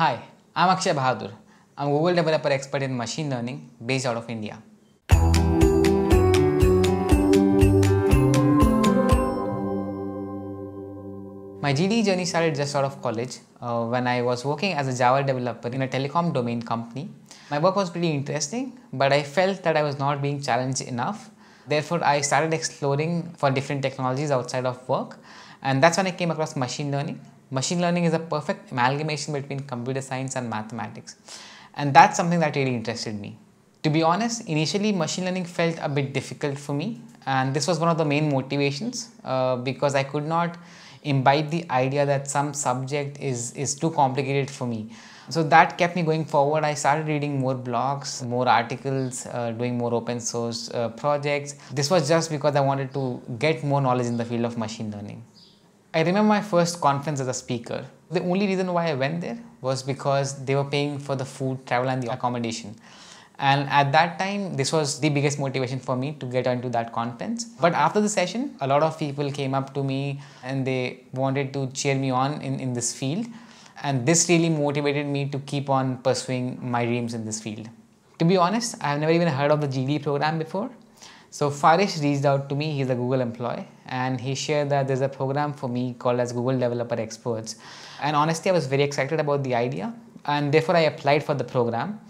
Hi, I'm Akshay Bahadur. I'm Google Developer Expert in Machine Learning based out of India. My GD journey started just out of college uh, when I was working as a Java developer in a telecom domain company. My work was pretty interesting, but I felt that I was not being challenged enough. Therefore, I started exploring for different technologies outside of work, and that's when I came across machine learning Machine learning is a perfect amalgamation between computer science and mathematics. And that's something that really interested me. To be honest, initially machine learning felt a bit difficult for me. And this was one of the main motivations uh, because I could not imbibe the idea that some subject is, is too complicated for me. So that kept me going forward. I started reading more blogs, more articles, uh, doing more open source uh, projects. This was just because I wanted to get more knowledge in the field of machine learning. I remember my first conference as a speaker. The only reason why I went there was because they were paying for the food, travel and the accommodation. And at that time, this was the biggest motivation for me to get into that conference. But after the session, a lot of people came up to me and they wanted to cheer me on in, in this field. And this really motivated me to keep on pursuing my dreams in this field. To be honest, I've never even heard of the GD program before. So Farish reached out to me, he's a Google employee, and he shared that there's a program for me called as Google Developer Experts. And honestly, I was very excited about the idea, and therefore I applied for the program.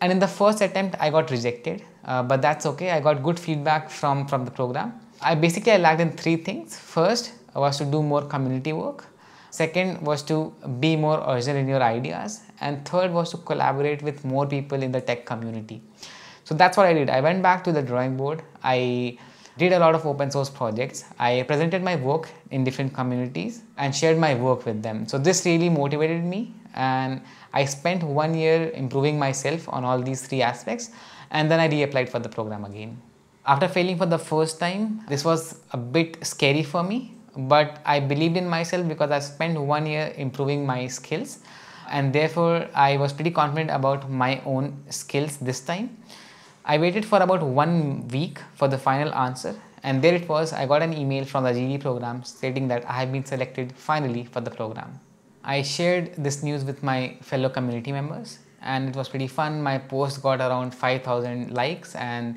And in the first attempt, I got rejected, uh, but that's okay. I got good feedback from, from the program. I basically I lacked in three things. First was to do more community work. Second was to be more urgent in your ideas. And third was to collaborate with more people in the tech community. So that's what I did. I went back to the drawing board. I did a lot of open source projects. I presented my work in different communities and shared my work with them. So this really motivated me and I spent one year improving myself on all these three aspects and then I re-applied for the program again. After failing for the first time, this was a bit scary for me, but I believed in myself because I spent one year improving my skills and therefore I was pretty confident about my own skills this time. I waited for about one week for the final answer and there it was, I got an email from the GD program stating that I have been selected finally for the program. I shared this news with my fellow community members and it was pretty fun. My post got around 5,000 likes and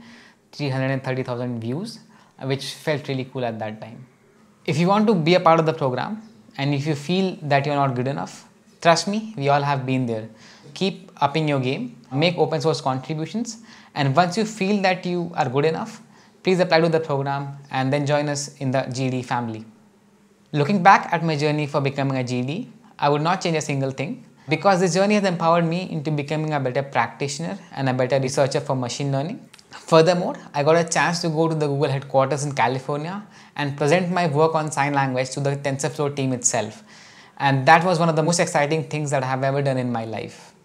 330,000 views, which felt really cool at that time. If you want to be a part of the program and if you feel that you're not good enough, trust me, we all have been there keep upping your game, make open source contributions, and once you feel that you are good enough, please apply to the program and then join us in the GD family. Looking back at my journey for becoming a GD, I would not change a single thing because this journey has empowered me into becoming a better practitioner and a better researcher for machine learning. Furthermore, I got a chance to go to the Google headquarters in California and present my work on sign language to the TensorFlow team itself. And that was one of the most exciting things that I have ever done in my life.